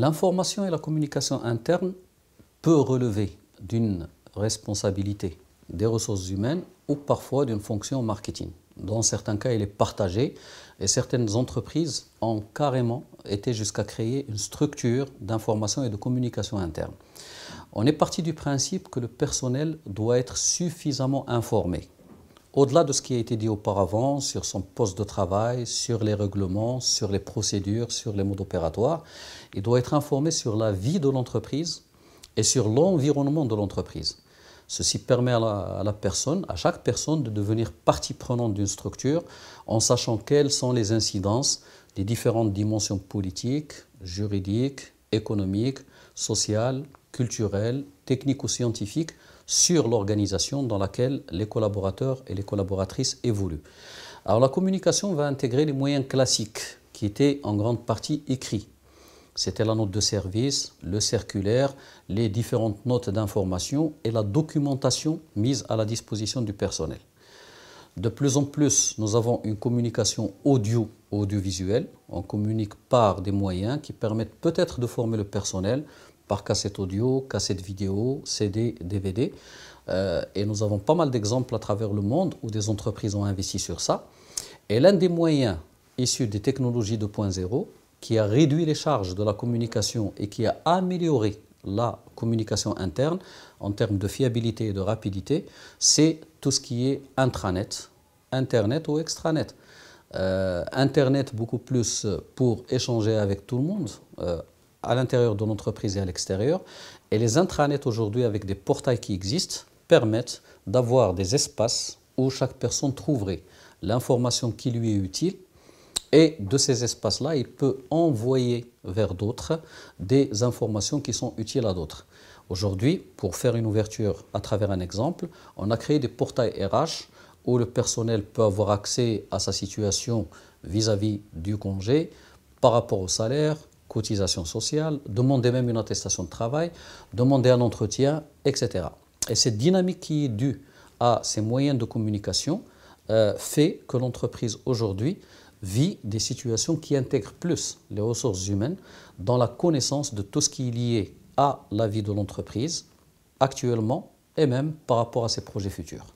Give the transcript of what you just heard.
L'information et la communication interne peut relever d'une responsabilité des ressources humaines ou parfois d'une fonction marketing. Dans certains cas, il est partagé et certaines entreprises ont carrément été jusqu'à créer une structure d'information et de communication interne. On est parti du principe que le personnel doit être suffisamment informé au-delà de ce qui a été dit auparavant sur son poste de travail, sur les règlements, sur les procédures, sur les modes opératoires, il doit être informé sur la vie de l'entreprise et sur l'environnement de l'entreprise. Ceci permet à la, personne, à chaque personne, de devenir partie prenante d'une structure en sachant quelles sont les incidences des différentes dimensions politiques, juridiques, économiques, sociales, culturelles, techniques ou scientifiques sur l'organisation dans laquelle les collaborateurs et les collaboratrices évoluent. Alors la communication va intégrer les moyens classiques qui étaient en grande partie écrits. C'était la note de service, le circulaire, les différentes notes d'information et la documentation mise à la disposition du personnel. De plus en plus, nous avons une communication audio, audiovisuelle. On communique par des moyens qui permettent peut-être de former le personnel, par cassette audio, cassette vidéo, CD, DVD. Euh, et nous avons pas mal d'exemples à travers le monde où des entreprises ont investi sur ça. Et l'un des moyens issus des technologies 2.0 qui a réduit les charges de la communication et qui a amélioré la communication interne en termes de fiabilité et de rapidité, c'est tout ce qui est intranet, internet ou extranet. Euh, internet beaucoup plus pour échanger avec tout le monde, euh, à l'intérieur de l'entreprise et à l'extérieur. Et les intranets aujourd'hui, avec des portails qui existent, permettent d'avoir des espaces où chaque personne trouverait l'information qui lui est utile. Et de ces espaces-là, il peut envoyer vers d'autres des informations qui sont utiles à d'autres. Aujourd'hui, pour faire une ouverture à travers un exemple, on a créé des portails RH où le personnel peut avoir accès à sa situation vis-à-vis du congé, par rapport au salaire, cotisation sociales, demander même une attestation de travail, demander un entretien, etc. Et cette dynamique qui est due à ces moyens de communication euh, fait que l'entreprise aujourd'hui vit des situations qui intègrent plus les ressources humaines dans la connaissance de tout ce qui est lié à la vie de l'entreprise actuellement et même par rapport à ses projets futurs.